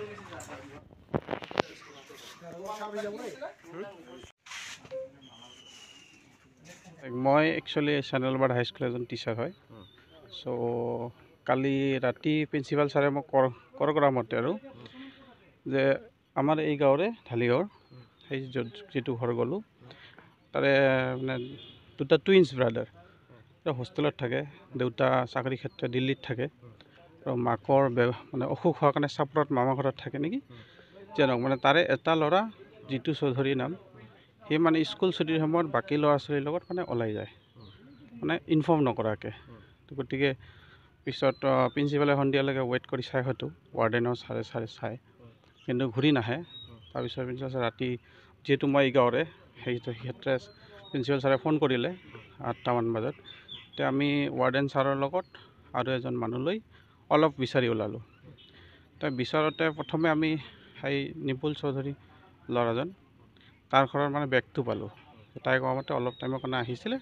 মই একচুৱেলি চেনেলবাৰ হাইস্কুলৰ এজন টিচাৰ হয় চ' কালি ৰাতি প্ৰিঞ্চিপাল ছাৰে মোক কৰ কৰা মতে আৰু যে আমাৰ এই গাঁৱৰে ঢালিগড় সেই যিটো ঘৰ গ'লোঁ তাৰে মানে দুটা টুইনছ ব্ৰাদাৰ হোষ্টেলত থাকে দেউতা চাকৰি ক্ষেত্ৰত দিল্লীত থাকে আৰু মাকৰ বে মানে অসুখ হোৱাৰ কাৰণে চাপৰত মামা ঘৰত থাকে নেকি জানক মানে তাৰে এটা ল'ৰা জিতু চৌধুৰী নাম সি মানে স্কুল ছুটিৰ সময়ত বাকী ল'ৰা ছোৱালীৰ লগত মানে ওলাই যায় মানে ইনফৰ্ম নকৰাকৈ গতিকে পিছত প্ৰিঞ্চিপালে সন্ধিয়ালৈকে ৱেইট কৰি চাই হয়তো ৱাৰ্ডেনৰ ছাৰে ছাৰে চাই কিন্তু ঘূৰি নাহে তাৰপিছত প্ৰিঞ্চিপাল ছাৰ ৰাতি যিহেতু মই এই গাঁৱৰে সেই ক্ষেত্ৰে প্ৰিঞ্চিপাল ছাৰে ফোন কৰিলে আঠটামান বজাত তে আমি ৱাৰ্ডেন ছাৰৰ লগত আৰু এজন মানুহ লৈ অলপ বিচাৰি ওলালোঁ তাই বিচাৰোঁতে প্ৰথমে আমি সেই নিপুল চৌধুৰী ল'ৰাজন তাৰ ঘৰৰ মানে বেগটো পালোঁ তাই কোৱা মতে অলপ টাইমৰ কাৰণে আহিছিলে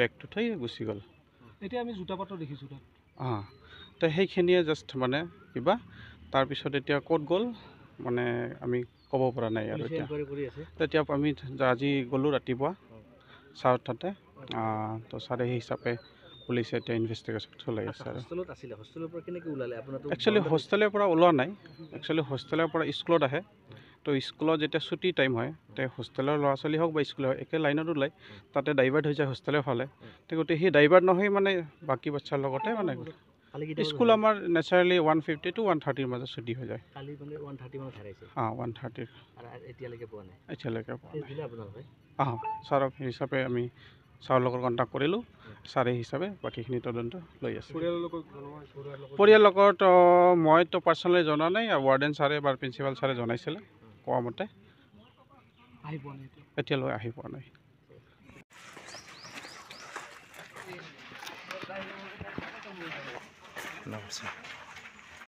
বেগটো থৈ গুচি গ'ল এতিয়া আমি জোতা পাত্ৰ দেখিছোঁ তাত অঁ তো সেইখিনিয়ে জাষ্ট মানে কিবা তাৰপিছত এতিয়া ক'ত গ'ল মানে আমি ক'ব পৰা নাই আৰু এতিয়া তেতিয়া আমি আজি গ'লোঁ ৰাতিপুৱা ছাৰৰ তাতে তো ছাৰে সেই হিচাপে পুলিচে এতিয়া ইনভেষ্টিগেশ্যন চলাই আছে আৰু একচুৱেলি হোষ্টেলৰ পৰা ওলোৱা নাই একচুৱেলি হোষ্টেলৰ পৰা স্কুলত আহে তো স্কুলত যেতিয়া ছুটি টাইম হয় তে হোষ্টেলৰ ল'ৰা ছোৱালী হওক বা স্কুলৰ হওক একে লাইনত ওলাই তাতে ডাইভাৰ্ট হৈ যায় হোষ্টেলৰ ফালে তো গোটেই সেই ডাইভাৰ্ট নহয় মানে বাকী বাচ্ছাৰ লগতে মানে স্কুল আমাৰ naturally one fifty two one থাৰ্টিৰ মাজত ছুটি হৈ যায় অঁ ওৱান থাৰ্টিৰ এতিয়ালৈকে অঁ ছাৰক হিচাপে আমি ছাৰৰ লগত কণ্টেক্ট কৰিলোঁ চাৰে হিচাপে বাকীখিনি তদন্ত লৈ আছে পৰিয়ালকৰ মইতো পাৰ্চনেলি জনা নাই ৱাৰ্ডেন ছাৰে বা প্ৰিঞ্চিপাল ছাৰে জনাইছিলে কোৱা মতে এতিয়ালৈ আহি পোৱা নাই